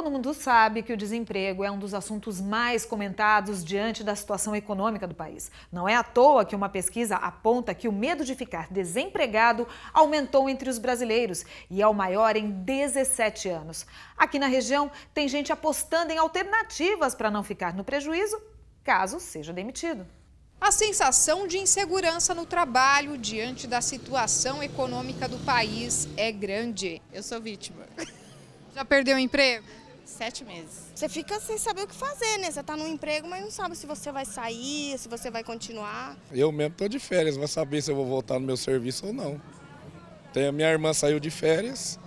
Todo mundo sabe que o desemprego é um dos assuntos mais comentados diante da situação econômica do país. Não é à toa que uma pesquisa aponta que o medo de ficar desempregado aumentou entre os brasileiros e é o maior em 17 anos. Aqui na região, tem gente apostando em alternativas para não ficar no prejuízo caso seja demitido. A sensação de insegurança no trabalho diante da situação econômica do país é grande. Eu sou vítima. Já perdeu o emprego? Sete meses. Você fica sem saber o que fazer, né? Você está no emprego, mas não sabe se você vai sair, se você vai continuar. Eu mesmo tô de férias, vai saber se eu vou voltar no meu serviço ou não. Tem a minha irmã saiu de férias,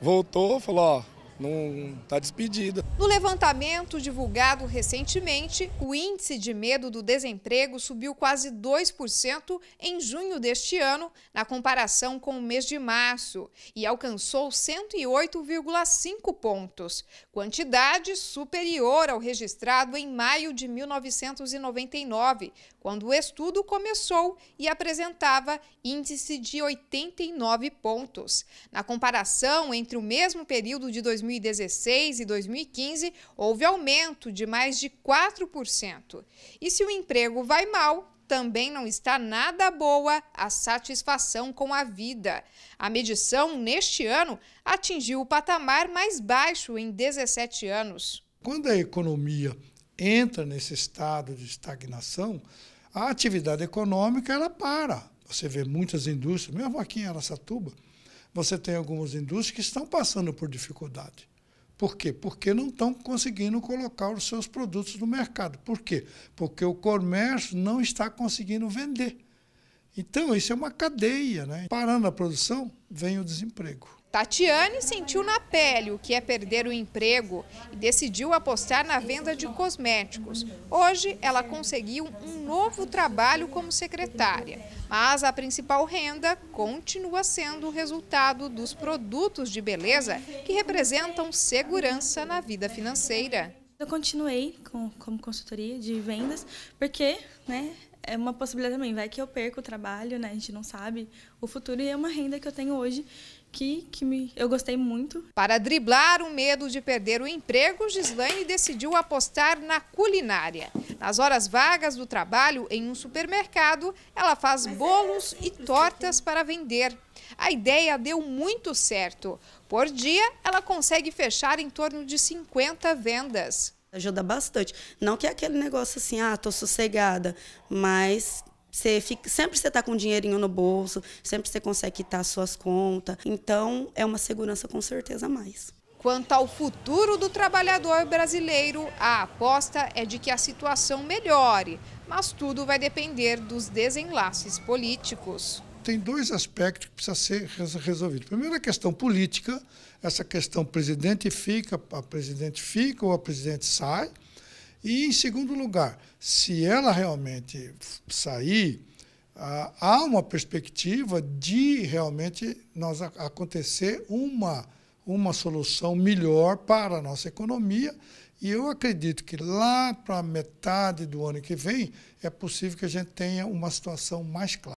voltou, falou, ó, não está despedida. No levantamento divulgado recentemente, o índice de medo do desemprego subiu quase 2% em junho deste ano, na comparação com o mês de março, e alcançou 108,5 pontos, quantidade superior ao registrado em maio de 1999, quando o estudo começou e apresentava índice de 89 pontos. Na comparação entre o mesmo período de 2019 2016 e 2015, houve aumento de mais de 4%. E se o emprego vai mal, também não está nada boa a satisfação com a vida. A medição neste ano atingiu o patamar mais baixo em 17 anos. Quando a economia entra nesse estado de estagnação, a atividade econômica ela para. Você vê muitas indústrias, mesmo aqui em Aracatuba, você tem algumas indústrias que estão passando por dificuldade. Por quê? Porque não estão conseguindo colocar os seus produtos no mercado. Por quê? Porque o comércio não está conseguindo vender. Então, isso é uma cadeia. Né? Parando a produção, vem o desemprego. Tatiane sentiu na pele o que é perder o emprego e decidiu apostar na venda de cosméticos. Hoje, ela conseguiu um novo trabalho como secretária, mas a principal renda continua sendo o resultado dos produtos de beleza que representam segurança na vida financeira. Eu continuei com, como consultoria de vendas, porque né, é uma possibilidade também. Vai que eu perco o trabalho, né? A gente não sabe o futuro e é uma renda que eu tenho hoje que, que me, eu gostei muito. Para driblar o medo de perder o emprego, Gislaine decidiu apostar na culinária. Nas horas vagas do trabalho em um supermercado, ela faz é bolos e tortas para vender. A ideia deu muito certo. Por dia, ela consegue fechar em torno de 50 vendas. Ajuda bastante. Não que é aquele negócio assim, ah, tô sossegada, mas você fica, sempre você tá com um dinheirinho no bolso, sempre você consegue quitar suas contas. Então, é uma segurança com certeza a mais. Quanto ao futuro do trabalhador brasileiro, a aposta é de que a situação melhore, mas tudo vai depender dos desenlaces políticos tem dois aspectos que precisam ser resolvidos. Primeiro, a questão política, essa questão presidente fica, a presidente fica ou a presidente sai. E, em segundo lugar, se ela realmente sair, há uma perspectiva de realmente nós acontecer uma, uma solução melhor para a nossa economia. E eu acredito que lá para metade do ano que vem é possível que a gente tenha uma situação mais clara.